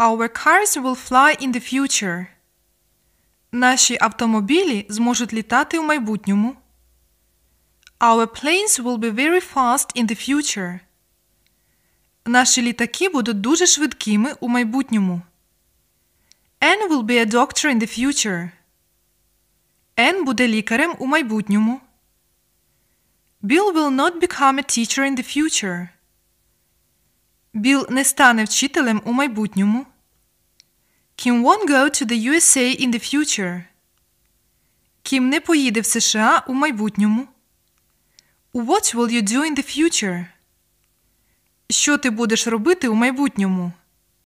Our cars will fly in the future. Наші автомобілі зможуть літати в майбутньому. Our planes will be very fast in the future. Наші літаки будуть дуже швидкими у майбутньому. Anne will be a doctor in the future. Anne буде лікарем у майбутньому. Bill will not become a teacher in the future. Біл не стане вчителем у майбутньому. Kim won't go to the USA in the future. Кім не поїде в США у майбутньому. What will you do in the future? Що ти будеш робити у майбутньому?